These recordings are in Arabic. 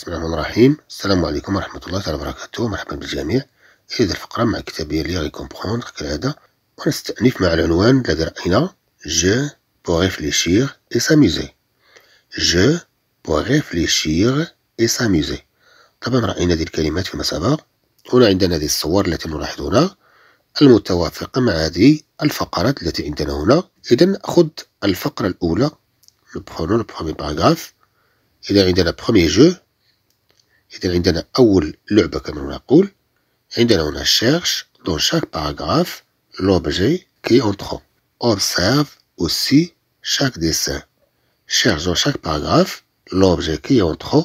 بسم الله الرحمن الرحيم السلام عليكم ورحمة الله تعالى وبركاته مرحبا بالجميع في هذه الفقرة مع كتابي لي كومبخوند كالعادة ونستأنف مع العنوان الذي رأينا جو بو غيفليشيغ إي ساميزي جو بو غيفليشيغ إي ساميزي طبعا رأينا هذه الكلمات فيما سبق هنا عندنا هذه الصور التي نلاحظ هنا المتوافقة مع هذه الفقرات التي عندنا هنا إذا نأخذ الفقرة الأولى نبخونو لو بخومي باراغراف إذا عندنا بخومي جو إذا عندنا أول لعبة كما نقول عندنا هنا شيرش دون شاك باراغراف لوبجي كي أونتخو أوبسيرف أوسي شاك ديسان شيرش دون شاك باراغراف لوبجي كي أونتخو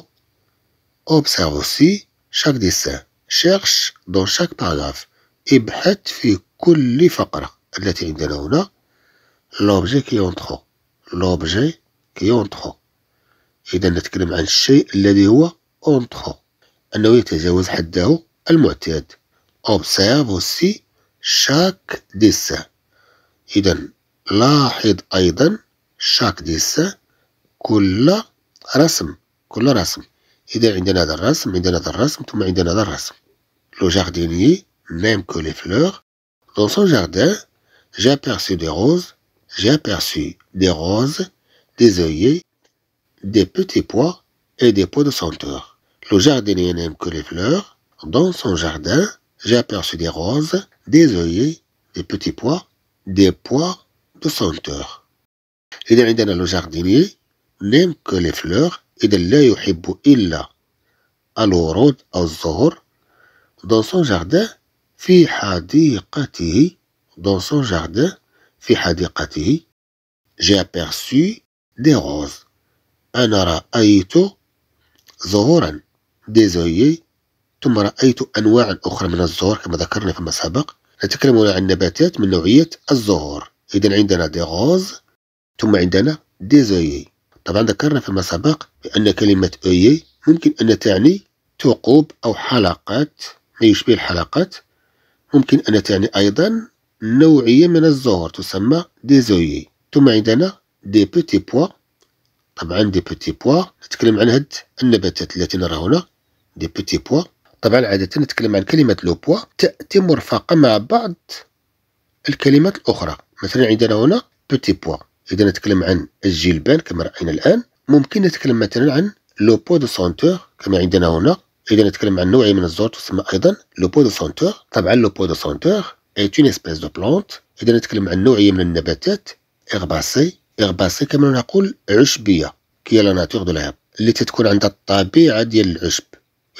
أوبسيرف أوسي شاك ديسان شيرش دون شاك باراغراف ابحث في كل فقرة التي عندنا هنا لوبجي كي أونتخو لوبجي كي أونتخو إذا نتكلم عن الشيء الذي هو أونتخو أنه يتجاوز حده المعتاد أوبسيرف aussi شاك dessin إذا لاحظ أيضا شاك dessin كل رسم كل رسم إذا عندنا هذا الرسم عندنا هذا الرسم ثم عندنا هذا الرسم لو جاردينيي ميم كو لي فلور دون سون جاردان جابيرسي دي روز جابيرسي دي روز دي زويي دي بوتي بوا اي دي بوا دو سونتور Le jardinier n'aime que les fleurs. Dans son jardin, j'ai aperçu des roses, des œillets, des petits pois, des pois de senteur. Et le jardinier n'aime que les fleurs et de l'œil Alors, au zohor, dans son jardin, fi dans son jardin, j'ai aperçu des roses. Anara Aito zohoran. ديزويي ثم رأيت أنواع أخرى من الزهور كما ذكرنا فيما سبق نتكلم هنا عن نباتات من نوعية الزهور إذا عندنا دي غوز ثم عندنا ديزويي طبعا ذكرنا فيما سبق بأن كلمة أويي ممكن أن تعني ثقوب أو حلقات ما يشبه الحلقات ممكن أن تعني أيضا نوعية من الزهور تسمى ديزويي ثم عندنا دي بوتي بوا طبعا دي بوتي بوا نتكلم عن هاد النباتات التي نرى هنا دي بوتي بوا طبعا عادة نتكلم عن كلمة لو بوا تأتي مرفقة مع بعض الكلمات الأخرى مثلا عندنا هنا بوتي بوا إذا نتكلم عن الجلبان كما رأينا الآن ممكن نتكلم مثلا عن لو بوا دو سونتور كما عندنا هنا إذا نتكلم عن نوع من الزهور تسمى أيضا لو بوا دو سونتور طبعا لو بوا دو سونتور إي أون إسبيس دو بلونت إذا نتكلم عن نوعية من النباتات إغباسي إغباسي كما نقول عشبية كي لا ناتور دو لهب اللي تتكون عندها الطبيعة ديال العشب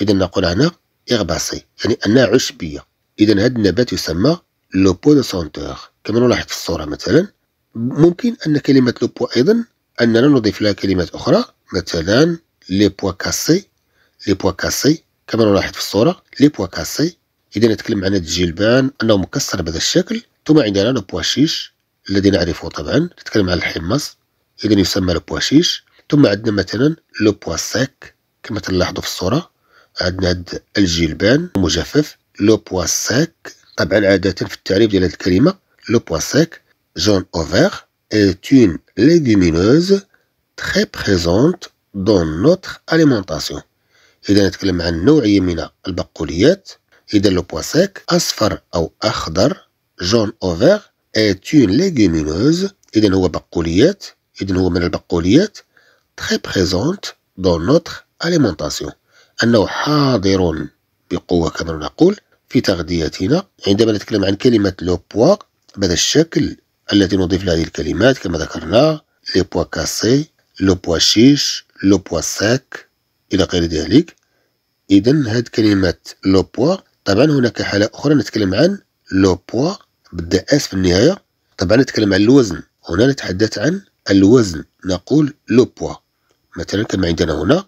إذا نقول هنا اغباسي يعني أنها عشبية إذا هذا النبات يسمى لوبو دو سونتور كما نلاحظ في الصورة مثلا ممكن أن كلمة لوبو أيضا أننا نضيف لها كلمات أخرى مثلا لي بوا كاسي لي بوا كاسي كما نلاحظ في الصورة لي بوا كاسي إذا نتكلم عن الجلبان أنه مكسر بهذا الشكل ثم عندنا لو شيش الذي نعرفه طبعا نتكلم عن الحمص إذا يسمى لو شيش ثم عندنا مثلا لو بوا سيك كما تلاحظوا في الصورة عندنا الجلبان مجفف لو بوا سيك طبعا عادة في التعريف ديال هذه الكلمة لو بوا سيك جون اوفير est une légumineuse très présente dans notre alimentation إذا نتكلم عن نوعية من البقوليات إذا لو بوا سيك أصفر أو أخضر جون اوفير est une légumineuse إذا هو بقوليات إذا هو من البقوليات très présente dans notre alimentation أنه حاضر بقوة كما نقول في تغذيتنا عندما نتكلم عن كلمة لو بوا بهذا الشكل التي نضيف لهذه الكلمات كما ذكرنا لي بوا كاسي لو بوا شيش لو بوا ساك إلى غير ذلك إذا هذه كلمة لو بوا طبعا هناك حالة أخرى نتكلم عن لو بوا بدأ اس في النهاية طبعا نتكلم عن الوزن هنا نتحدث عن الوزن نقول لو بوا مثلا كما عندنا هنا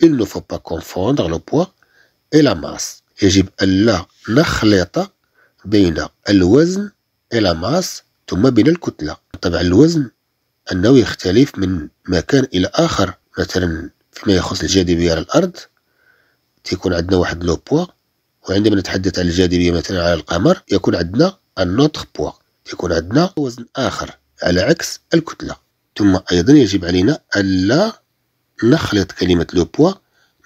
il ne faut pas confondre le poids et la masse يجب ألا نخلط بين الوزن إلى ماس ثم بين الكتلة طبعا الوزن أنه يختلف من مكان إلى آخر مثلا فيما يخص الجاذبية على الأرض تيكون عندنا واحد لو بوا وعندما نتحدث عن الجاذبية مثلا على القمر يكون عندنا النوتر بوا يكون عندنا وزن آخر على عكس الكتلة ثم أيضا يجب علينا ألا نخلط كلمة لو بوا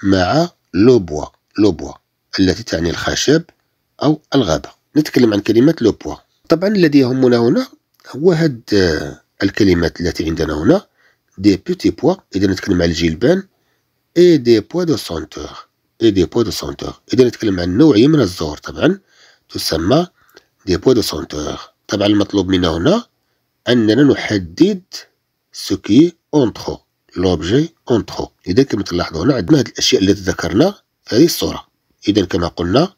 مع لو بوا لو بوا التي تعني الخشب أو الغابة نتكلم عن كلمة لو بوا طبعا الذي يهمنا هنا هو هاد آه، الكلمات التي عندنا هنا دي بوتي بوا إذا نتكلم عن الجلبان اي دي بوا دو سونتور اي دي بوا دو سونتور إذا نتكلم عن نوعية من الزهور طبعا تسمى دي بوا دو سونتور طبعا المطلوب منا هنا أننا نحدد سكي اونتخو لوبجي اونترو اذا كما تلاحظوا هنا عندنا هذه الاشياء اللي ذكرنا في هذه الصوره اذا كما قلنا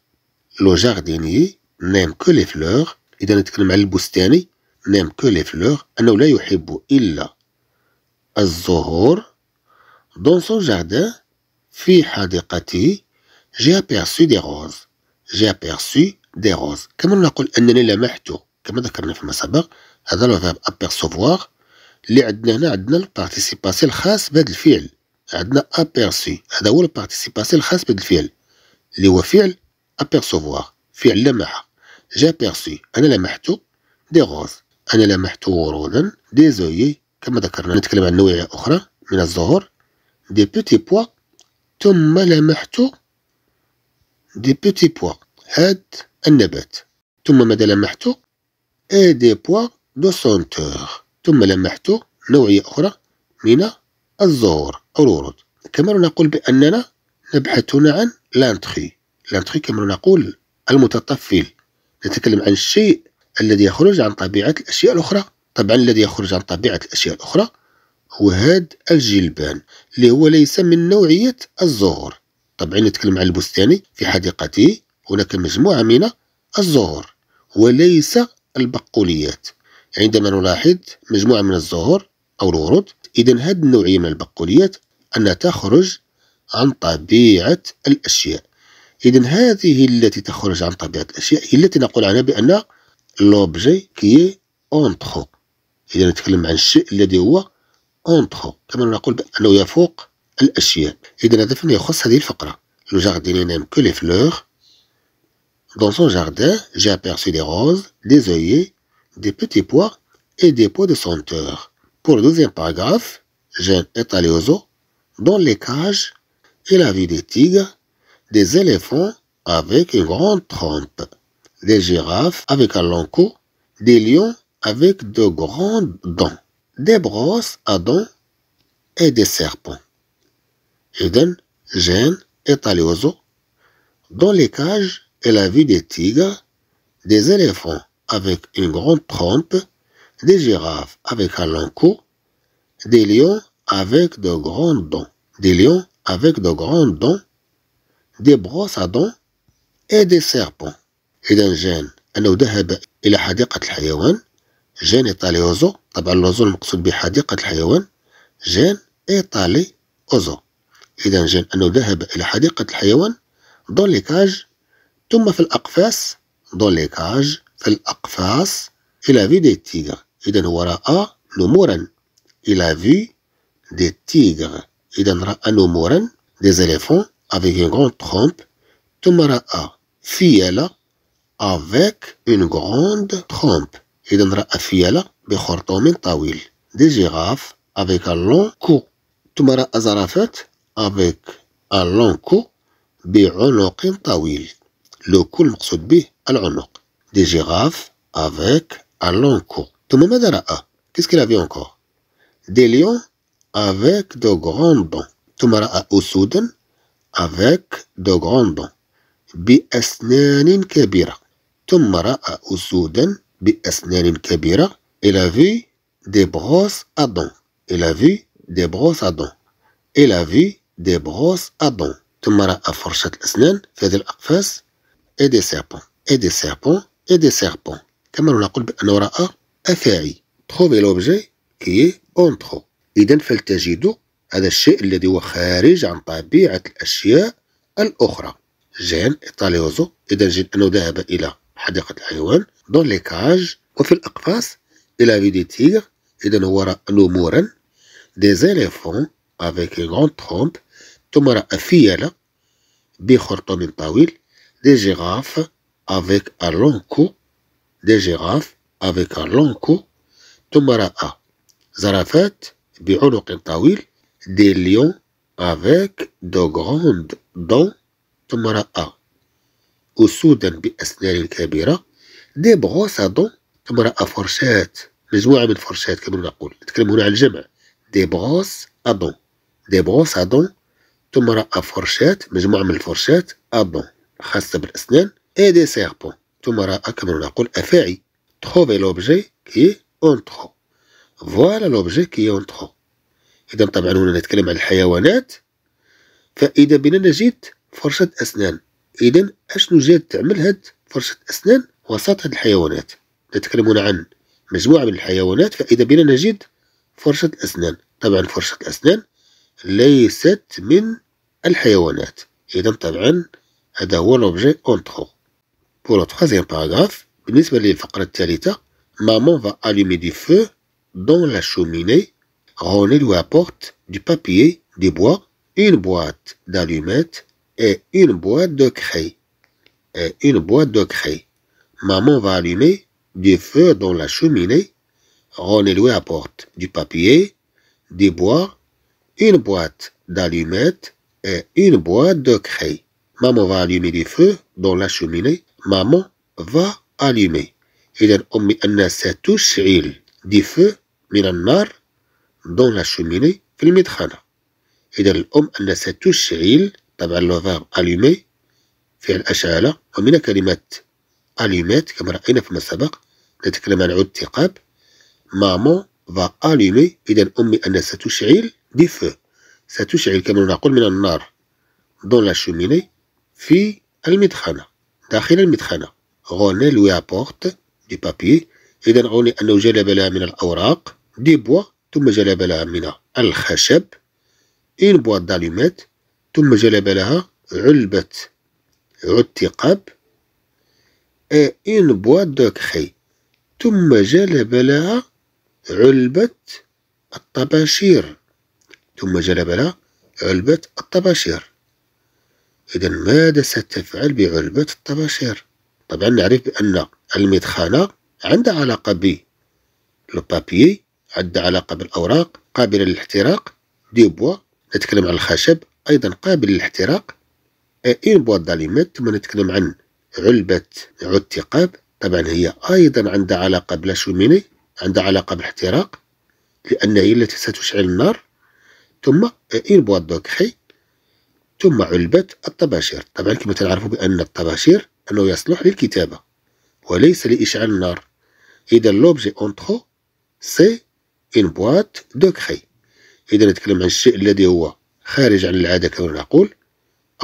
لو جارديني نيم كو لي فلور اذا نتكلم على البستاني نيم كو لي فلور انه لا يحب الا الزهور دون سون جاردان في حديقتي جي ابيرسو دي روز جي ابيرسو دي روز كما نقول انني لمحت كما ذكرنا فيما سبق هذا لو فيرب ابيرسوفوار اللي عندنا هنا عندنا البارتيسيباسي الخاص بهذا الفعل عندنا ابيرسي هذا هو البارتيسيباسي الخاص بهذا الفعل اللي هو فعل ابيرسوفوار فعل لمح جا بيرسي انا لمحت دي غوز انا لمحت ورودا دي زوي كما ذكرنا نتكلم عن نوعيه اخرى من الزهور دي بوتي بوا ثم لمحت دي بوتي بوا هاد النبات ثم ماذا لمحت اي دي بوا دو سونتور ثم لمحته نوعية أخرى من الزهور أو الورود كما نقول بأننا نبحث هنا عن لانتخي لانتخي كما نقول المتطفل نتكلم عن الشيء الذي يخرج عن طبيعة الأشياء الأخرى طبعا الذي يخرج عن طبيعة الأشياء الأخرى هو هذا الجلبان اللي هو ليس من نوعية الزهور طبعا نتكلم عن البستاني في حديقته هناك مجموعة من الزهور وليس البقوليات عندما نلاحظ مجموعة من الزهور أو الورود إذا هذه النوعية من البقوليات أنها تخرج عن طبيعة الأشياء إذا هذه التي تخرج عن طبيعة الأشياء هي التي نقول عنها بأن لوبجي كي أونتخو إذا نتكلم عن الشيء الذي هو أونتخو كما نقول بأنه يفوق الأشياء إذا هذا فيما يخص هذه الفقرة لو جارديني نام كو لي فلوغ دون سون جاردان j'ai أبيرسي دي روز دي زويي des petits pois et des pots de senteur. Pour le deuxième paragraphe, est allée aux eaux, dans les cages et la vie des tigres, des éléphants avec une grande trompe, des girafes avec un long cou, des lions avec de grandes dents, des brosses à dents et des serpents. Eden, est est aux eaux, dans les cages et la vie des tigres, des éléphants avec une grande trompe, des girafes avec un long cou, des lions avec de grands dents, des lions avec de grands dents, des brosses à dents et des serpents. Et d'un gène, أنه ذهب إلى dans الحيوان جان إيطالي أوزو طبعا لوزو المقصود بحديقة الحيوان جان إيطالي أوزو إذا جان أنه ذهب إلى حديقة الحيوان دون ليكاج ثم في dans les cages, الأقفاص إلى في دي تيغر إذن هو رأى نمورا إلى في دي تيغر إذن رأى نمورا دي زليفون أفيك une grande trompe ثم رأى فيالة أفيك une grande trompe إذن رأى فيالة بخرطوم طويل دي جيغاف أفيك un long cou ثم رأى زرافات أفيك un long cou بعنق طويل لو كل مقصود به العنق des girafes avec un long cou. Toumamad ah, Qu'est-ce qu'il avait encore Des lions avec de grandes dents. Toumara ah, Soudan avec de grandes dents. بأسنان kabira. ثم رأى أسودا بأسنان kabira. Il a vu des brosses à dents. Il a vu des brosses à dents. Il a vu des brosses à dents. Tumaraa, رأى فرشة à في et des serpents. Et des serpents et des serpents. كما نقول بأنه رأى أفاعي تخوفي l'objet qui est en trop إذا فلتجد هذا الشيء الذي هو خارج عن طبيعة الأشياء الأخرى جان إيطاليوزو إذا جد أنه ذهب إلى حديقة الحيوان دون لي كاج وفي الأقفاص إلى في دي تيغ إذا هو رأى نمورا دي زيليفون افيك غون ترومب ثم رأى فيلة بخرطوم طويل دي جيغاف avec un long cou, des girafes avec un long cou, ثم رأى زرافات بعنق طويل des lions avec de grandes dents ثم رأى أسودا بأسنان كبيرة دي بغوس دون ثم رأى فرشات مجموعة من الفرشات كما نقول نتكلم هنا على الجمع دي بغوس أدون دي بغوس أدون ثم رأى فرشات مجموعة من الفرشات أدون خاصة بالأسنان et des serpents. on Trouvez l'objet qui est en trop. Voilà l'objet qui est en trop. Et donc, إذا طبعا هنا نتكلم عن الحيوانات فإذا بنا نجد فرشة أسنان إذن أشنو جات تعمل هاد فرشة أسنان وسط هاد الحيوانات نتكلم هنا عن مجموعة من الحيوانات فإذا بنا نجد فرشة الأسنان طبعا فرشة الأسنان ليست من الحيوانات إذن طبعا هذا هو لوبجي أونتخو Pour le troisième paragraphe, maman va allumer des feux dans la cheminée. René lui apporte du papier, des bois, une boîte d'allumettes et une boîte de craie. Et une boîte de craie. Maman va allumer des feux dans la cheminée. René lui apporte du papier, des bois, une boîte d'allumettes et une boîte de craie. Maman va allumer des feux dans la cheminée. مامو فا أليمي إذا أمي أن ستشعل دي فو من النار دون لا شوميني في المدخنة إذا الأم أن ستشعل طبعا لو فيرب أليمي فعل أشعل ومن كلمة أليمات كما رأينا فيما سبق نتكلم عن عود ثقاب مامون فا أليمي إذا أمي أن ستشعل دي فو ستشعل كما نقول من النار دون لا شوميني في المدخنة داخل المدخنة غوني لوي أبورت دي بابي إذا غوني أنه جلب لها من الأوراق دي بوا ثم جلب لها من الخشب إين بوا داليمات ثم جلب لها علبة عتقاب إين بوا boîte de ثم جلب لها علبة الطباشير ثم جلب لها علبة الطباشير إذا ماذا ستفعل بعلبة الطباشير؟ طبعا نعرف بأن المدخنة عندها علاقة ب البابي عندها علاقة بالأوراق قابلة للاحتراق دي بوا نتكلم عن الخشب أيضا قابل للاحتراق إين بوا داليمات ثم نتكلم عن علبة عود ثقاب طبعا هي أيضا عندها علاقة بلا شوميني عندها علاقة بالاحتراق لأن هي التي ستشعل النار ثم إين بوا دوكخي ثم علبة الطباشير طبعا كما تعرفوا بأن الطباشير أنه يصلح للكتابة وليس لإشعال النار إذا لوبجي أونتخو سي إن بوات دو كخي إذا نتكلم عن الشيء الذي هو خارج عن العادة كما نقول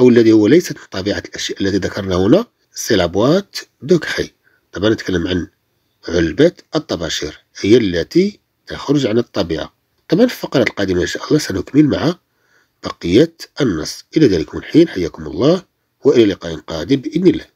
أو الذي هو ليست من طبيعة الأشياء التي ذكرنا هنا سي لا دو كخي طبعا نتكلم عن علبة الطباشير هي التي تخرج عن الطبيعة طبعا في الفقرة القادمة إن شاء الله سنكمل مع بقية النص إلى ذلك الحين حياكم الله وإلى لقاء قادم بإذن الله